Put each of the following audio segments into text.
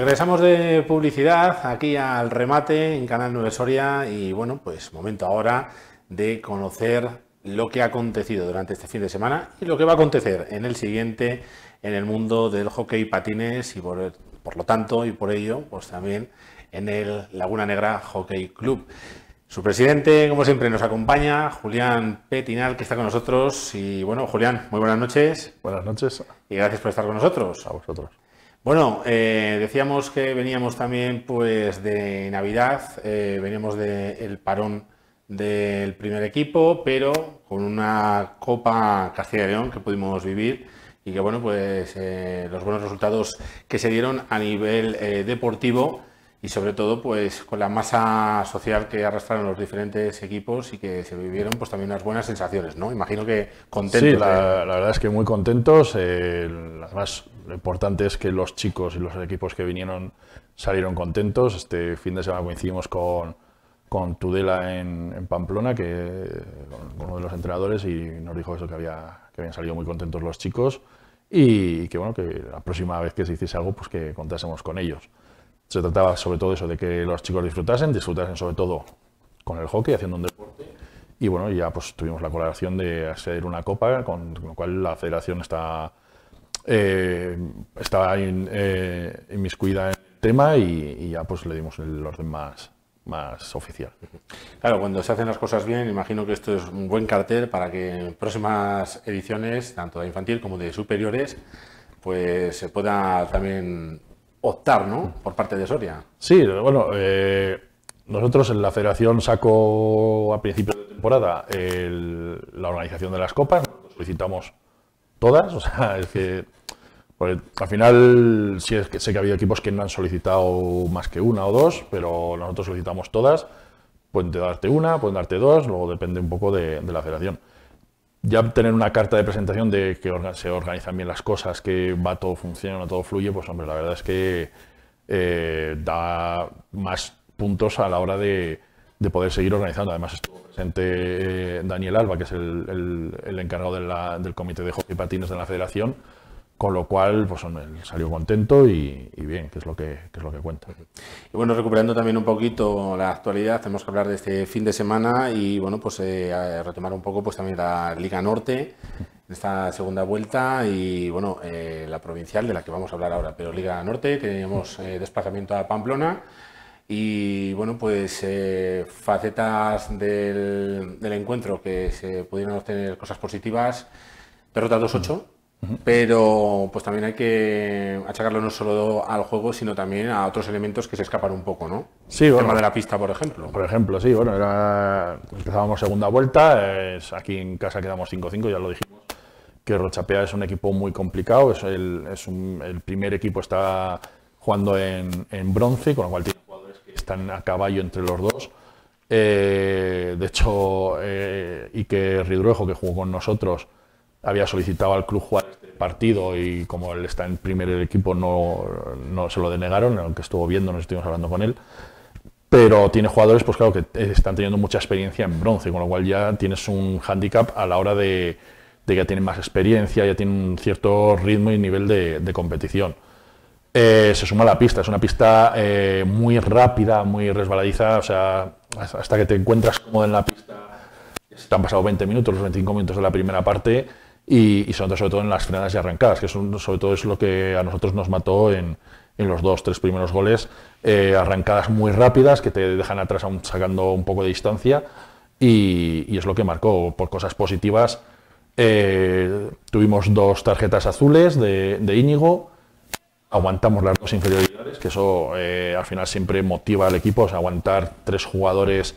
Regresamos de publicidad aquí al remate en Canal 9 Soria y bueno, pues momento ahora de conocer lo que ha acontecido durante este fin de semana y lo que va a acontecer en el siguiente en el mundo del hockey patines y por, por lo tanto y por ello pues también en el Laguna Negra Hockey Club. Su presidente, como siempre, nos acompaña, Julián Petinal, que está con nosotros. Y bueno, Julián, muy buenas noches. Buenas noches. Y gracias por estar con nosotros. A vosotros. Bueno, eh, decíamos que veníamos también pues de Navidad, eh, veníamos del parón del primer equipo, pero con una Copa Castilla y León que pudimos vivir y que bueno pues eh, los buenos resultados que se dieron a nivel deportivo y sobre todo pues con la masa social que arrastraron los diferentes equipos y que se vivieron pues también unas buenas sensaciones, ¿no? Imagino que contentos. Sí, la, verdad es que muy contentos. Eh, además, lo importante es que los chicos y los equipos que vinieron salieron contentos. Este fin de semana coincidimos con, con Tudela en, Pamplona, que uno de los entrenadores, y nos dijo eso que, había, que habían salido muy contentos los chicos y que bueno que la próxima vez que se hiciese algo pues que contásemos con ellos se trataba sobre todo eso, de que los chicos disfrutasen, disfrutasen sobre todo con el hockey, haciendo un deporte. Y bueno, ya pues tuvimos la colaboración de hacer una copa, con, lo cual la federación está, eh, estaba eh, inmiscuida en el tema y, ya pues le dimos el orden más, más oficial. Claro, cuando se hacen las cosas bien, imagino que esto es un buen cartel para que en próximas ediciones, tanto de infantil como de superiores, pues se pueda también optar, ¿no? Por parte de Soria. Sí, bueno, eh, nosotros en la federación saco a principios de temporada la organización de las copas, solicitamos todas, o sea, es que pues, al final sí es que sé que ha habido equipos que no han solicitado más que una o dos, pero nosotros solicitamos todas, pueden darte una, pueden darte dos, luego depende un poco de la federación ya tener una carta de presentación de que se organizan bien las cosas, que va todo funciona, todo fluye, pues hombre, la verdad es que eh, da más puntos a la hora de, poder seguir organizando. Además estuvo presente eh, Daniel Alba, que es el, encargado del comité de hockey patines de la federación, con lo cual, pues salió contento y, bien, que es lo que, es lo que cuenta. Y bueno, recuperando también un poquito la actualidad, tenemos que hablar de este fin de semana y bueno, pues eh, retomar un poco pues también la Liga Norte, esta segunda vuelta y bueno, eh, la provincial de la que vamos a hablar ahora, pero Liga Norte, teníamos eh, desplazamiento a Pamplona y bueno, pues facetas del, encuentro que se pudieron obtener cosas positivas, derrota 2-8. Pero pues también hay que achacarlo no solo al juego, sino también a otros elementos que se escapan un poco, ¿no? El tema de la pista, por ejemplo. Por ejemplo, sí, bueno, era, empezábamos segunda vuelta, aquí en casa quedamos 5-5, ya lo dijimos, que Rochapea es un equipo muy complicado, es el, primer equipo está jugando en, bronce, con lo cual tiene jugadores que están a caballo entre los dos. Eh, de hecho, y eh, que Ridruejo, que jugó con nosotros, había solicitado al club jugar partido y como él está en primer equipo no, se lo denegaron, aunque estuvo viendo, nos estuvimos hablando con él. Pero tiene jugadores, pues claro, que están teniendo mucha experiencia en bronce, con lo cual ya tienes un handicap a la hora de, que ya tienen más experiencia, ya tienen un cierto ritmo y nivel de, competición. Eh, se suma la pista, es una pista eh, muy rápida, muy resbaladiza, o sea, hasta que te encuentras cómodo en la pista, están han pasado 20 minutos, los 25 minutos de la primera parte, y, sobre, todo en las frenadas y arrancadas, que sobre todo es lo que a nosotros nos mató en, los dos, tres primeros goles, eh, arrancadas muy rápidas que te dejan atrás aún sacando un poco de distancia y, es lo que marcó por cosas positivas. Eh, tuvimos dos tarjetas azules de, Íñigo, aguantamos las dos inferioridades, que eso eh, al final siempre motiva al equipo, es aguantar tres jugadores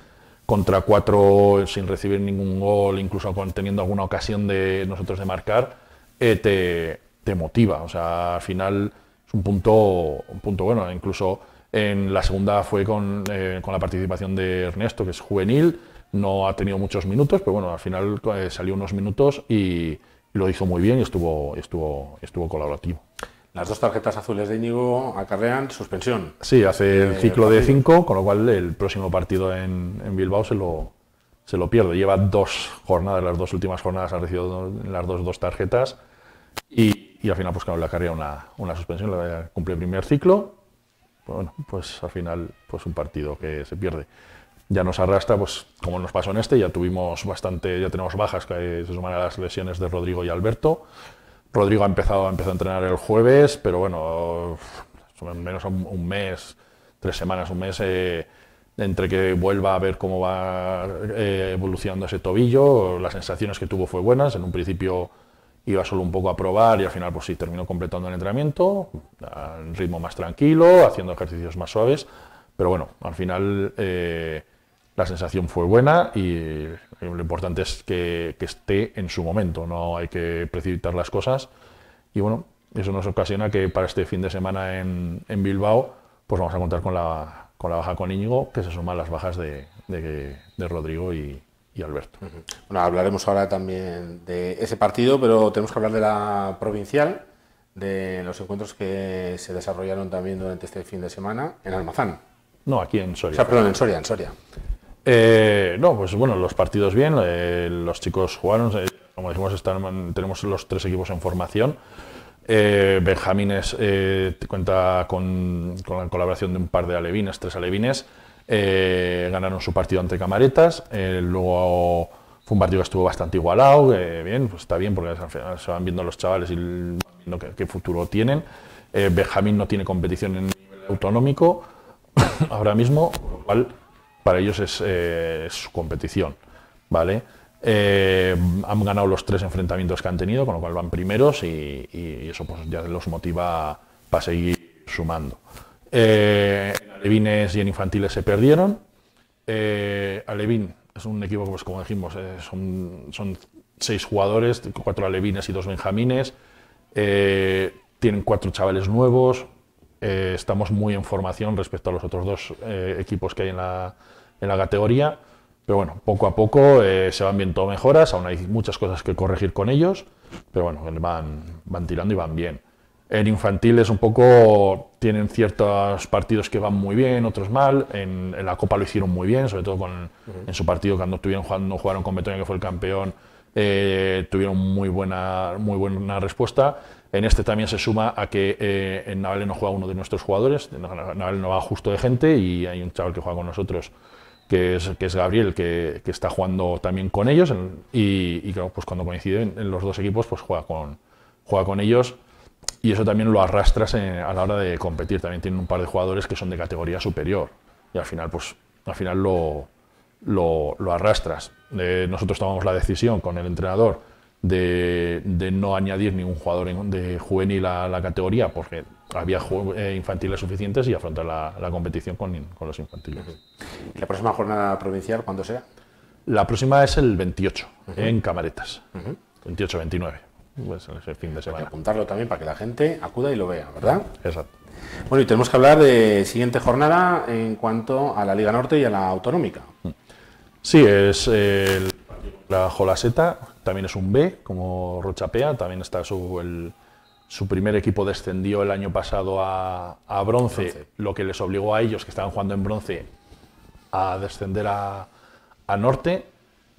contra cuatro sin recibir ningún gol, incluso teniendo alguna ocasión de nosotros de marcar, eh, te, motiva. O sea, al final es un punto, un punto bueno. Incluso en la segunda fue con, eh, la participación de Ernesto, que es juvenil, no ha tenido muchos minutos, pero bueno, al final eh, salió unos minutos y, lo hizo muy bien y estuvo, estuvo, estuvo colaborativo. Las dos tarjetas azules de Íñigo acarrean suspensión. Sí, hace el eh, ciclo de 5, con lo cual el próximo partido en, Bilbao se lo, se lo pierde. Lleva dos jornadas, las dos últimas jornadas ha recibido las dos, dos tarjetas y, al final pues claro, le acarrea una, una suspensión, cumple el primer ciclo. Bueno, pues al final pues un partido que se pierde. Ya nos arrastra, pues como nos pasó en este, ya tuvimos bastante, ya tenemos bajas que se suman a las lesiones de Rodrigo y Alberto. Rodrigo ha empezado, a entrenar el jueves, pero bueno, menos un, mes, tres semanas, un mes, eh, entre que vuelva a ver cómo va eh, evolucionando ese tobillo, las sensaciones que tuvo fue buenas, en un principio iba solo un poco a probar y al final pues sí terminó completando el entrenamiento, a ritmo más tranquilo, haciendo ejercicios más suaves, pero bueno, al final eh, la sensación fue buena y lo importante es que, esté en su momento, no hay que precipitar las cosas. Y bueno, eso nos ocasiona que para este fin de semana en, en Bilbao, pues vamos a contar con la, con la baja con Íñigo, que se suman las bajas de, de, Rodrigo y, y Alberto. Bueno, hablaremos ahora también de ese partido, pero tenemos que hablar de la provincial, de los encuentros que se desarrollaron también durante este fin de semana en Almazán. No, aquí en Soria. O sea, perdón, en Soria, en Soria. Eh, no, pues bueno, los partidos bien, eh, los chicos jugaron, eh, como decimos, tenemos los tres equipos en formación. Benjamín cuenta con, la colaboración de un par de alevines, tres alevines. ganaron su partido ante Camaretas. luego fue un partido que estuvo bastante igualado. bien, pues está bien porque se van viendo los chavales y viendo qué, futuro tienen. Benjamín no tiene competición en nivel autonómico ahora mismo, lo cual para ellos eh, es, su competición, ¿vale? Eh, han ganado los tres enfrentamientos que han tenido, con lo cual van primeros y, eso pues ya los motiva para seguir sumando. Eh, en alevines y en infantiles se perdieron. Eh, es un equipo, pues como dijimos, son, seis jugadores, cuatro alevines y dos benjamines. tienen cuatro chavales nuevos, eh, estamos muy en formación respecto a los otros dos eh, equipos que hay en la, en la, categoría. Pero bueno, poco a poco eh, se van viendo mejoras, aún hay muchas cosas que corregir con ellos, pero bueno, van, van tirando y van bien. En infantil es un poco, tienen ciertos partidos que van muy bien, otros mal. En, la Copa lo hicieron muy bien, sobre todo con, en su partido cuando estuvieron jugando, jugaron con Betonia, que fue el campeón, eh, tuvieron muy buena, muy buena respuesta. En este también se suma a que eh, en Naval no juega uno de nuestros jugadores, Naval no va justo de gente y hay un chaval que juega con nosotros que es, es Gabriel, que, está jugando también con ellos y, claro, pues cuando coinciden los dos equipos pues juega con, juega con ellos y eso también lo arrastras eh, a la hora de competir. También tienen un par de jugadores que son de categoría superior y al final, pues, al final lo, lo, arrastras. Eh, nosotros tomamos la decisión con el entrenador de, no añadir ningún jugador de juvenil a la categoría porque había eh, infantiles suficientes y afrontar la, competición con, los infantiles. ¿Y la próxima jornada provincial cuándo será? La próxima es el 28, en Camaretas. 28-29. Pues el fin de semana. Hay que apuntarlo también para que la gente acuda y lo vea, ¿verdad? Exacto. Bueno, y tenemos que hablar de siguiente jornada en cuanto a la Liga Norte y a la Autonómica. Mm. Sí, es el la Jolaseta, también es un B, como Rochapea, también está su, primer equipo descendió el año pasado a, bronce, lo que les obligó a ellos que estaban jugando en bronce a descender a, norte,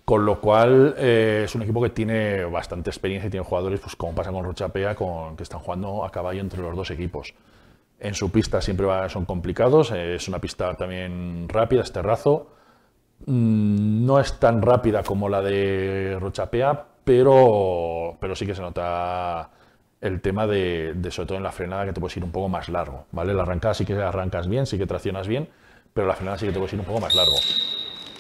con lo cual eh, es un equipo que tiene bastante experiencia y tiene jugadores, pues como pasa con Rochapea, con, que están jugando a caballo entre los dos equipos. En su pista siempre son complicados, es una pista también rápida, es terrazo Mm, no es tan rápida como la de Rochapea, pero, pero sí que se nota el tema de, sobre todo en la frenada, que te puedes ir un poco más largo, ¿vale? La arrancada sí que arrancas bien, sí que traccionas bien, pero la frenada sí que te puedes ir un poco más largo.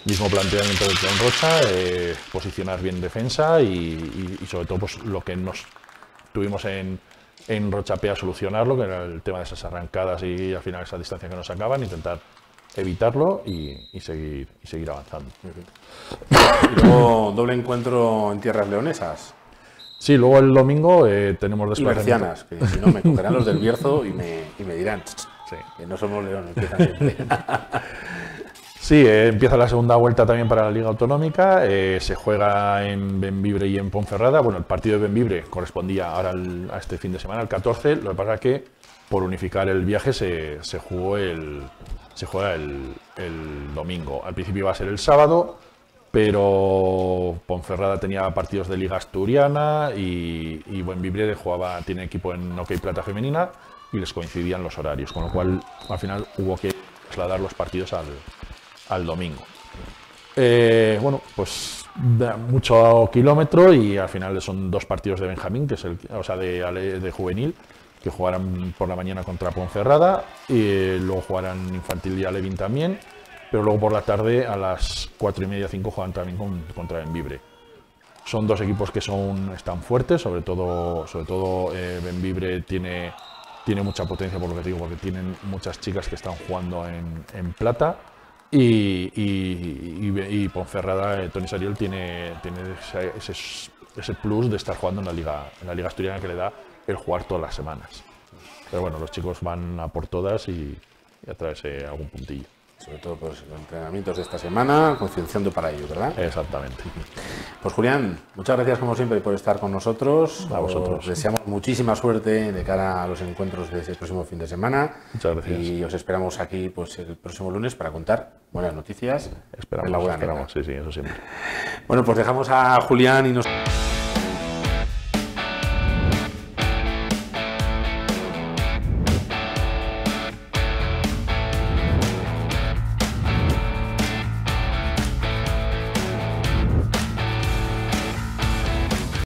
Mismo planteamiento del en Rocha, eh, posicionar bien defensa y, sobre todo pues, lo que nos tuvimos en, en Rochapea solucionarlo, que era el tema de esas arrancadas y al final esa distancia que nos sacaban, intentar evitarlo y, seguir, seguir avanzando. Y luego doble encuentro en tierras leonesas. Sí, luego el domingo eh, tenemos desplazamientos. que si no me cogerán los del Bierzo y me, dirán sí. que no somos leones. sí, eh, empieza la segunda vuelta también para la Liga Autonómica. Eh, se juega en Benvibre y en Ponferrada. Bueno, el partido de Benvibre correspondía ahora a este fin de semana, el 14. Lo que pasa es que por unificar el viaje se jugó el, se juega el, domingo. Al principio iba a ser el sábado, pero Ponferrada tenía partidos de Liga Asturiana y, y de jugaba, tiene equipo en hockey plata femenina y les coincidían los horarios, con lo cual al final hubo que trasladar los partidos al, al domingo. Eh, bueno, pues da mucho kilómetro y al final son dos partidos de Benjamín, que es el, o sea, de, de juvenil, que jugarán por la mañana contra Ponferrada, y luego jugarán Infantil y Alevin también, pero luego por la tarde a las 4 y media, 5 juegan también contra Benvibre. Son dos equipos que son, están fuertes, sobre todo, sobre todo eh, tiene, tiene mucha potencia por lo que digo, porque tienen muchas chicas que están jugando en, plata. Y, Ponferrada, eh, Tony Sariel, tiene, tiene ese, plus de estar jugando en la Liga, en la Liga Asturiana que le da el jugar todas las semanas. Pero bueno, los chicos van a por todas y, a traerse algún puntillo. Sobre todo pues, los entrenamientos de esta semana, concienciando para ello, ¿verdad? Exactamente. Pues Julián, muchas gracias como siempre por estar con nosotros. A vosotros. deseamos muchísima suerte de cara a los encuentros de este próximo fin de semana. Muchas gracias. Y os esperamos aquí pues, el próximo lunes para contar buenas noticias. Esperamos, esperamos, sí, sí, eso siempre. Bueno, pues dejamos a Julián y nos...